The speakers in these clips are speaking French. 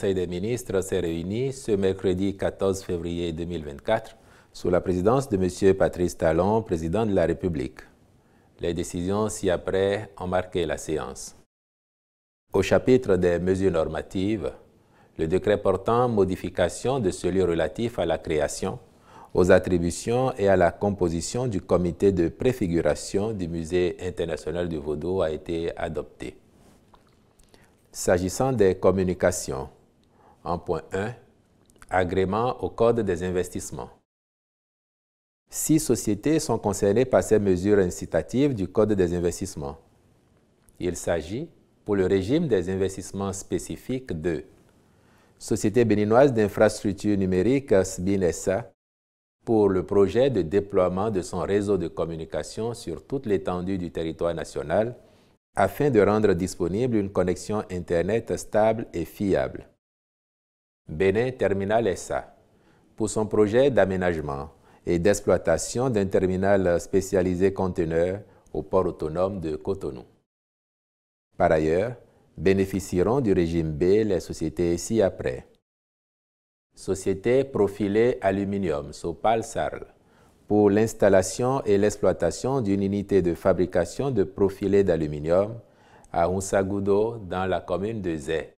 Conseil des ministres s'est réuni ce mercredi 14 février 2024 sous la présidence de M. Patrice Talon, président de la République. Les décisions ci-après ont marqué la séance. Au chapitre des mesures normatives, le décret portant modification de celui relatif à la création, aux attributions et à la composition du comité de préfiguration du Musée international du Vaudou a été adopté. S'agissant des communications, en point 1, agrément au Code des investissements. Six sociétés sont concernées par ces mesures incitatives du Code des investissements. Il s'agit, pour le régime des investissements spécifiques, de Société béninoise d'infrastructures numériques SBINESA pour le projet de déploiement de son réseau de communication sur toute l'étendue du territoire national afin de rendre disponible une connexion Internet stable et fiable. Bénin Terminal SA, pour son projet d'aménagement et d'exploitation d'un terminal spécialisé conteneur au port autonome de Cotonou. Par ailleurs, bénéficieront du régime B les sociétés ici après Société Profilé aluminium Sopal Sarl pour l'installation et l'exploitation d'une unité de fabrication de profilés d'aluminium à Oussagoudo dans la commune de Zé.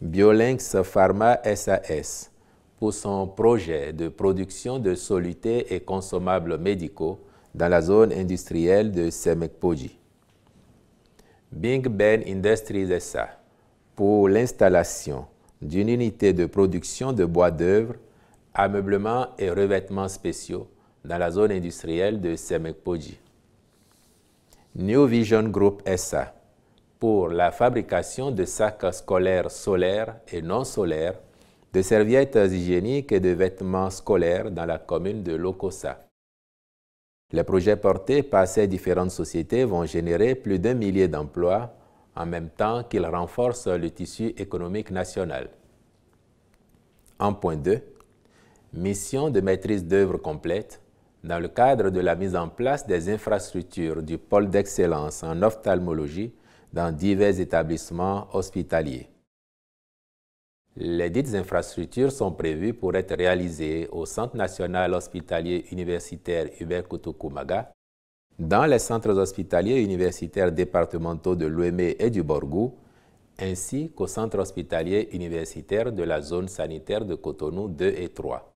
Biolinx Pharma SAS pour son projet de production de solutés et consommables médicaux dans la zone industrielle de Semekpoji. Bing Ben Industries SA pour l'installation d'une unité de production de bois d'œuvre, ameublement et revêtements spéciaux dans la zone industrielle de Semekpoji. New Vision Group SA pour la fabrication de sacs scolaires solaires et non solaires, de serviettes hygiéniques et de vêtements scolaires dans la commune de Locosa. Les projets portés par ces différentes sociétés vont générer plus d'un millier d'emplois en même temps qu'ils renforcent le tissu économique national. En point 2, mission de maîtrise d'œuvre complète dans le cadre de la mise en place des infrastructures du pôle d'excellence en ophtalmologie dans divers établissements hospitaliers. Les dites infrastructures sont prévues pour être réalisées au Centre national hospitalier universitaire Hubert Kutukumaga, dans les centres hospitaliers universitaires départementaux de l'Ouémé e et du Borgou, ainsi qu'au centre hospitalier universitaire de la zone sanitaire de Cotonou 2 et 3.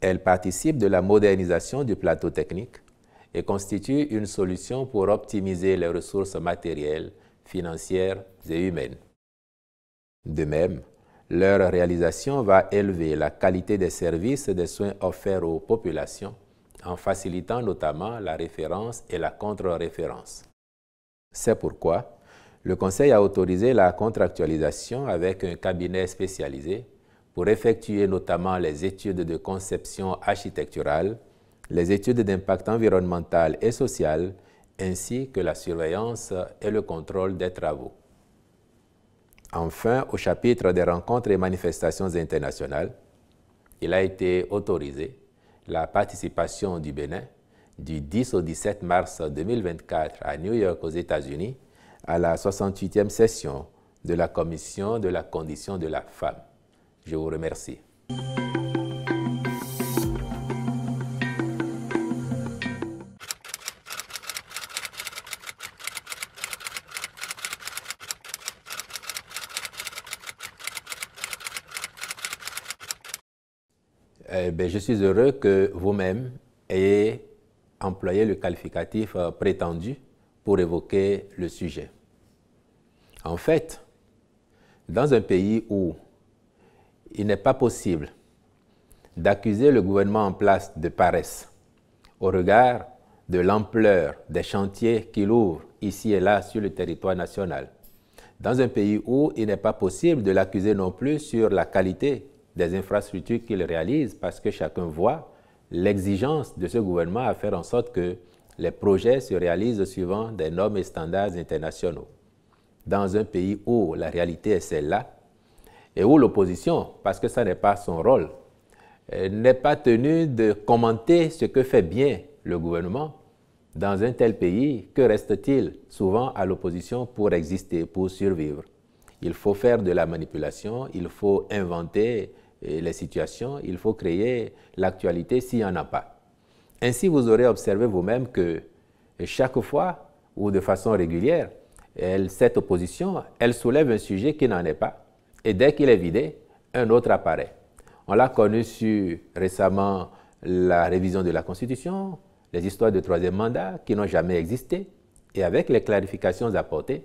Elle participent de la modernisation du plateau technique, et constitue une solution pour optimiser les ressources matérielles, financières et humaines. De même, leur réalisation va élever la qualité des services et des soins offerts aux populations en facilitant notamment la référence et la contre-référence. C'est pourquoi le Conseil a autorisé la contractualisation avec un cabinet spécialisé pour effectuer notamment les études de conception architecturale les études d'impact environnemental et social, ainsi que la surveillance et le contrôle des travaux. Enfin, au chapitre des rencontres et manifestations internationales, il a été autorisé la participation du Bénin du 10 au 17 mars 2024 à New York aux États-Unis à la 68e session de la Commission de la condition de la femme. Je vous remercie. je suis heureux que vous-même ayez employé le qualificatif euh, prétendu pour évoquer le sujet. En fait, dans un pays où il n'est pas possible d'accuser le gouvernement en place de paresse au regard de l'ampleur des chantiers qu'il ouvre ici et là sur le territoire national, dans un pays où il n'est pas possible de l'accuser non plus sur la qualité des infrastructures qu'il réalise parce que chacun voit l'exigence de ce gouvernement à faire en sorte que les projets se réalisent suivant des normes et standards internationaux. Dans un pays où la réalité est celle-là et où l'opposition, parce que ça n'est pas son rôle, euh, n'est pas tenue de commenter ce que fait bien le gouvernement, dans un tel pays, que reste-t-il souvent à l'opposition pour exister, pour survivre Il faut faire de la manipulation, il faut inventer les situations, il faut créer l'actualité s'il n'y en a pas. Ainsi, vous aurez observé vous-même que chaque fois, ou de façon régulière, cette opposition, elle soulève un sujet qui n'en est pas. Et dès qu'il est vidé, un autre apparaît. On l'a connu sur récemment la révision de la Constitution, les histoires de troisième mandat qui n'ont jamais existé. Et avec les clarifications apportées,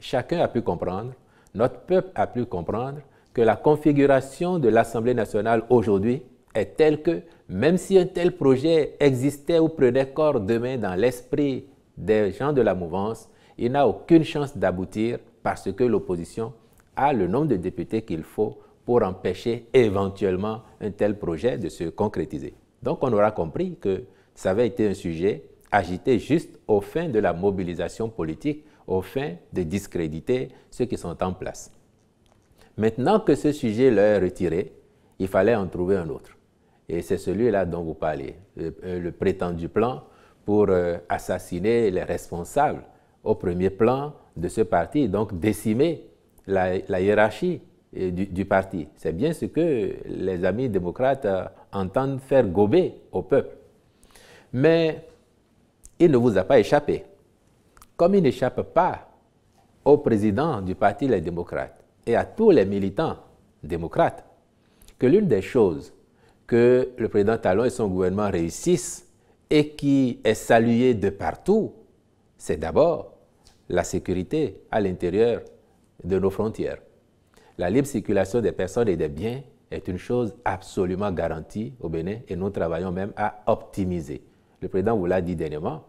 chacun a pu comprendre, notre peuple a pu comprendre que la configuration de l'Assemblée nationale aujourd'hui est telle que, même si un tel projet existait ou prenait corps demain dans l'esprit des gens de la mouvance, il n'a aucune chance d'aboutir parce que l'opposition a le nombre de députés qu'il faut pour empêcher éventuellement un tel projet de se concrétiser. Donc on aura compris que ça avait été un sujet agité juste au fin de la mobilisation politique, au fin de discréditer ceux qui sont en place. Maintenant que ce sujet leur retiré, il fallait en trouver un autre. Et c'est celui-là dont vous parlez, le, euh, prétendu plan pour euh, assassiner les responsables au premier plan de ce parti, donc décimer la, hiérarchie euh, du, parti. C'est bien ce que les amis démocrates entendent faire gober au peuple. Mais il ne vous a pas échappé. Comme il n'échappe pas au président du Parti Les Démocrates, et à tous les militants démocrates que l'une des choses que le président Talon et son gouvernement réussissent et qui est saluée de partout, c'est d'abord la sécurité à l'intérieur de nos frontières. La libre circulation des personnes et des biens est une chose absolument garantie au Bénin et nous travaillons même à optimiser. Le président vous l'a dit dernièrement,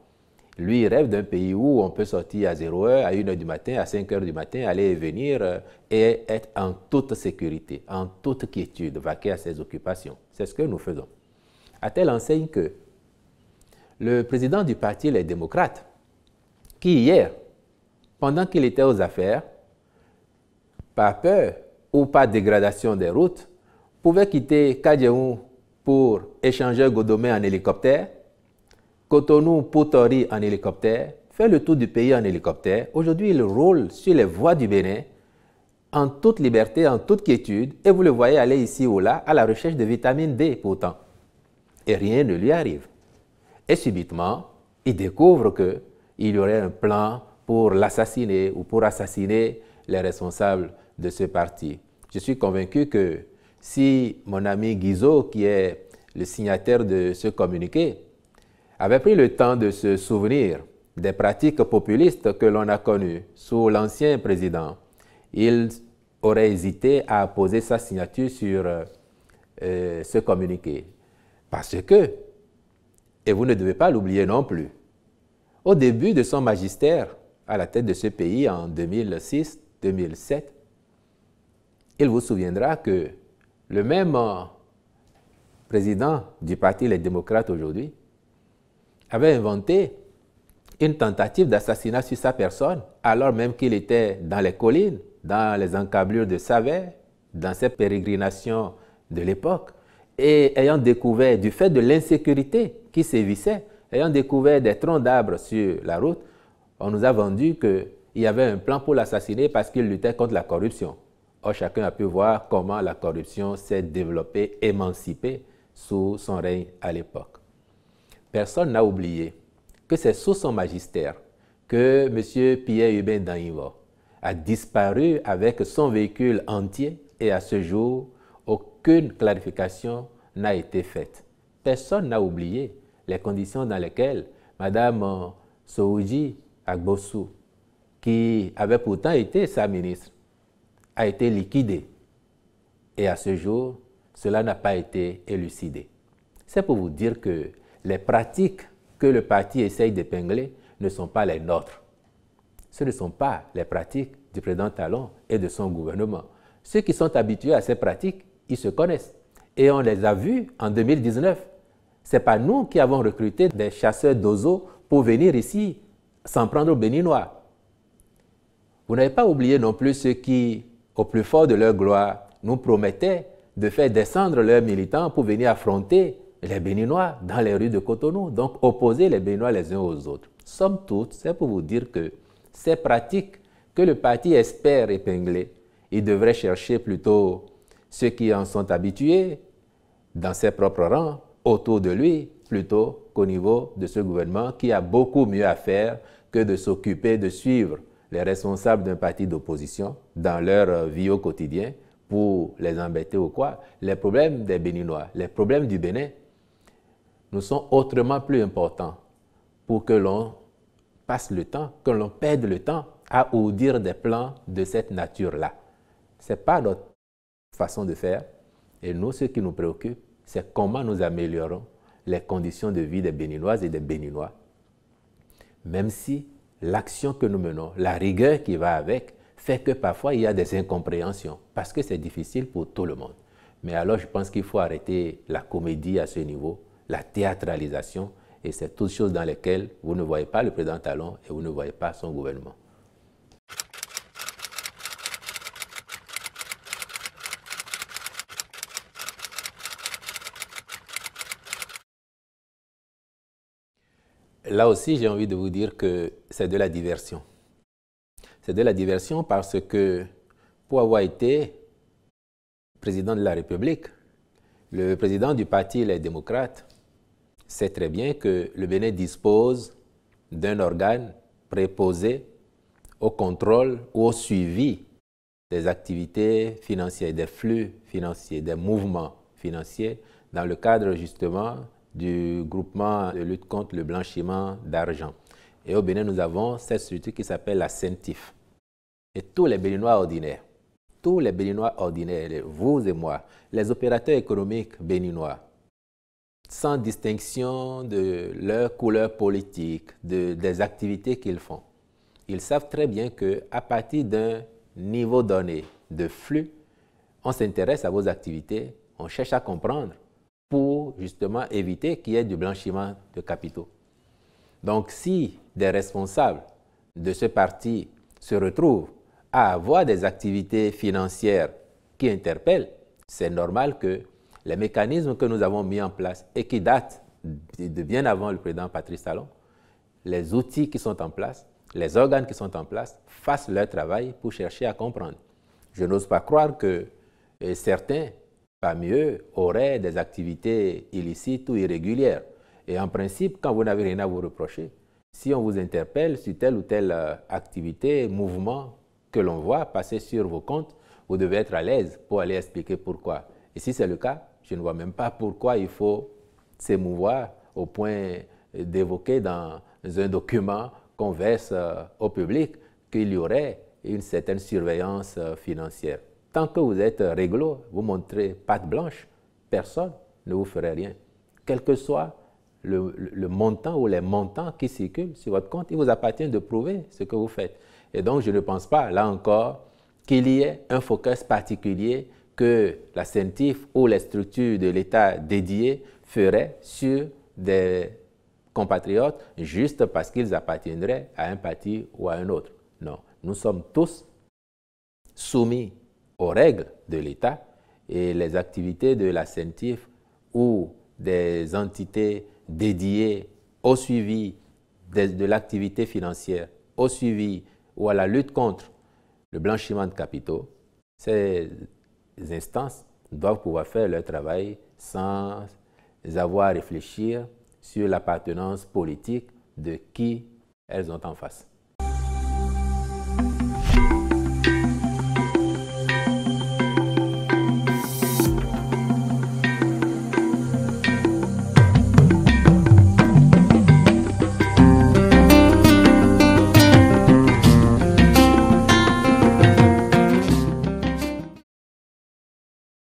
lui, rêve d'un pays où on peut sortir à 0 heure, à 1 heure du matin, à 5 heures du matin, aller et venir euh, et être en toute sécurité, en toute quiétude, vaquer à ses occupations. C'est ce que nous faisons. A-t-elle enseigne que le président du parti Les Démocrates, qui hier, pendant qu'il était aux affaires, par peur ou par dégradation des routes, pouvait quitter Kadjeou pour échanger Godomé en hélicoptère, Cotonou-Potori en hélicoptère, fait le tour du pays en hélicoptère. Aujourd'hui, il roule sur les voies du Bénin en toute liberté, en toute quiétude, et vous le voyez aller ici ou là à la recherche de vitamine D pourtant. Et rien ne lui arrive. Et subitement, il découvre que il y aurait un plan pour l'assassiner ou pour assassiner les responsables de ce parti. Je suis convaincu que si mon ami Guizot, qui est le signataire de ce communiqué, avait pris le temps de se souvenir des pratiques populistes que l'on a connues sous l'ancien président, il aurait hésité à poser sa signature sur euh, euh, ce communiqué. Parce que, et vous ne devez pas l'oublier non plus, au début de son magistère à la tête de ce pays en 2006-2007, il vous souviendra que le même euh, président du Parti Les Démocrates aujourd'hui avait inventé une tentative d'assassinat sur sa personne, alors même qu'il était dans les collines, dans les encablures de Savet, dans ses pérégrinations de l'époque, et ayant découvert, du fait de l'insécurité qui sévissait, ayant découvert des troncs d'arbres sur la route, on nous a vendu qu'il y avait un plan pour l'assassiner parce qu'il luttait contre la corruption. Or, chacun a pu voir comment la corruption s'est développée, émancipée sous son règne à l'époque personne n'a oublié que c'est sous son magistère que M. Pierre Hubin Danivo a disparu avec son véhicule entier et à ce jour, aucune clarification n'a été faite. Personne n'a oublié les conditions dans lesquelles Mme Souji Agbosu, qui avait pourtant été sa ministre, a été liquidée. Et à ce jour, cela n'a pas été élucidé. C'est pour vous dire que les pratiques que le parti essaye d'épingler ne sont pas les nôtres. Ce ne sont pas les pratiques du président Talon et de son gouvernement. Ceux qui sont habitués à ces pratiques, ils se connaissent. Et on les a vus en 2019. Ce n'est pas nous qui avons recruté des chasseurs d'oiseaux pour venir ici s'en prendre aux Béninois. Vous n'avez pas oublié non plus ceux qui, au plus fort de leur gloire, nous promettaient de faire descendre leurs militants pour venir affronter les Béninois dans les rues de Cotonou, donc opposer les Béninois les uns aux autres. Somme toute, c'est pour vous dire que ces pratiques que le parti espère épingler, il devrait chercher plutôt ceux qui en sont habitués dans ses propres rangs, autour de lui, plutôt qu'au niveau de ce gouvernement qui a beaucoup mieux à faire que de s'occuper de suivre les responsables d'un parti d'opposition dans leur euh, vie au quotidien pour les embêter ou quoi. Les problèmes des Béninois, les problèmes du Bénin, nous sommes autrement plus importants pour que l'on passe le temps, que l'on perde le temps à audir des plans de cette nature-là. Ce n'est pas notre façon de faire. Et nous, ce qui nous préoccupe, c'est comment nous améliorons les conditions de vie des Béninoises et des Béninois. Même si l'action que nous menons, la rigueur qui va avec, fait que parfois il y a des incompréhensions, parce que c'est difficile pour tout le monde. Mais alors je pense qu'il faut arrêter la comédie à ce niveau la théâtralisation, et c'est toutes choses dans lesquelles vous ne voyez pas le président Talon et vous ne voyez pas son gouvernement. Là aussi, j'ai envie de vous dire que c'est de la diversion. C'est de la diversion parce que pour avoir été président de la République, le président du parti Les Démocrates, c'est très bien que le Bénin dispose d'un organe préposé au contrôle ou au suivi des activités financières, des flux financiers, des mouvements financiers, dans le cadre justement du groupement de lutte contre le blanchiment d'argent. Et au Bénin, nous avons cette structure qui s'appelle la CENTIF. Et tous les Béninois ordinaires, tous les Béninois ordinaires, vous et moi, les opérateurs économiques béninois, sans distinction de leur couleur politique, de, des activités qu'ils font. Ils savent très bien qu'à partir d'un niveau donné de flux, on s'intéresse à vos activités, on cherche à comprendre pour justement éviter qu'il y ait du blanchiment de capitaux. Donc si des responsables de ce parti se retrouvent à avoir des activités financières qui interpellent, c'est normal que les mécanismes que nous avons mis en place et qui datent de bien avant le président Patrice Talon, les outils qui sont en place, les organes qui sont en place fassent leur travail pour chercher à comprendre. Je n'ose pas croire que euh, certains, parmi eux, auraient des activités illicites ou irrégulières. Et en principe, quand vous n'avez rien à vous reprocher, si on vous interpelle sur telle ou telle euh, activité, mouvement que l'on voit passer sur vos comptes, vous devez être à l'aise pour aller expliquer pourquoi. Et si c'est le cas, je ne vois même pas pourquoi il faut s'émouvoir au point d'évoquer dans un document qu'on verse euh, au public qu'il y aurait une certaine surveillance euh, financière. Tant que vous êtes euh, réglo, vous montrez patte blanche, personne ne vous ferait rien. Quel que soit le, montant ou les montants qui circulent sur votre compte, il vous appartient de prouver ce que vous faites. Et donc, je ne pense pas, là encore, qu'il y ait un focus particulier que la ou les structures de l'État dédiées feraient sur des compatriotes juste parce qu'ils appartiendraient à un parti ou à un autre. Non, nous sommes tous soumis aux règles de l'État et les activités de la ou des entités dédiées au suivi de, l'activité financière, au suivi ou à la lutte contre le blanchiment de capitaux, c'est instances doivent pouvoir faire leur travail sans avoir à réfléchir sur l'appartenance politique de qui elles ont en face.